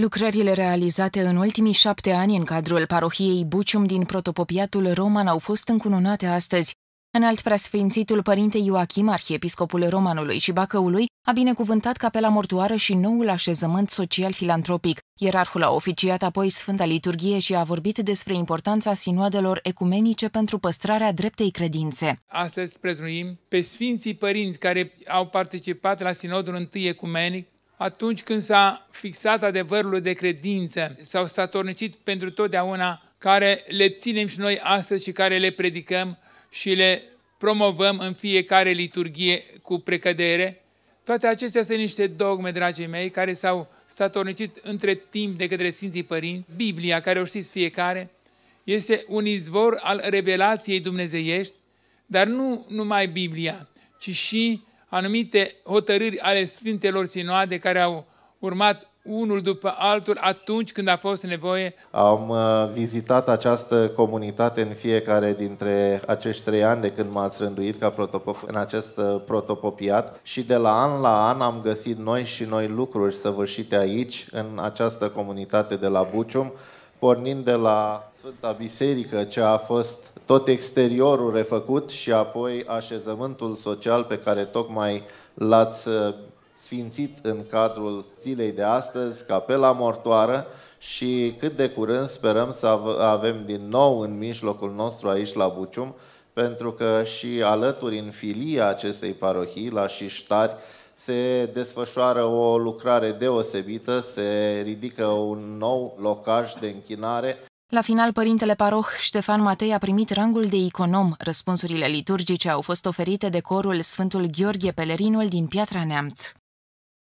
Lucrările realizate în ultimii șapte ani în cadrul parohiei Bucium din protopopiatul roman au fost încununate astăzi. În alt preasfințitul părinte Ioachim, arhiepiscopul romanului și Bacăului, a binecuvântat capela mortoară și noul așezământ social-filantropic. Ierarhul a oficiat apoi Sfânta Liturghie și a vorbit despre importanța sinoadelor ecumenice pentru păstrarea dreptei credințe. Astăzi prezunim pe Sfinții Părinți care au participat la sinodul întâi ecumenic atunci când s-a fixat adevărul de credință, s-au statornicit pentru totdeauna, care le ținem și noi astăzi și care le predicăm și le promovăm în fiecare liturghie cu precădere. Toate acestea sunt niște dogme, dragii mei, care s-au statornicit între timp de către Sfinții Părinți. Biblia, care o știți fiecare, este un izvor al revelației dumnezeiești, dar nu numai Biblia, ci și anumite hotărâri ale Sfintelor Sinoade care au urmat unul după altul atunci când a fost nevoie. Am uh, vizitat această comunitate în fiecare dintre acești trei ani de când m-ați rânduit ca protopop în acest uh, protopopiat și de la an la an am găsit noi și noi lucruri săvârșite aici, în această comunitate de la Bucium, pornind de la Sfânta Biserică, ce a fost tot exteriorul refăcut și apoi așezământul social pe care tocmai l-ați uh, sfințit în cadrul zilei de astăzi, capela mortoară și cât de curând sperăm să avem din nou în mijlocul nostru aici la Bucium, pentru că și alături în filia acestei parohii, la Șiștari, se desfășoară o lucrare deosebită, se ridică un nou locaj de închinare la final, părintele paroh Ștefan Matei a primit rangul de iconom. Răspunsurile liturgice au fost oferite de corul Sfântul Gheorghe Pelerinul din Piatra Neamț.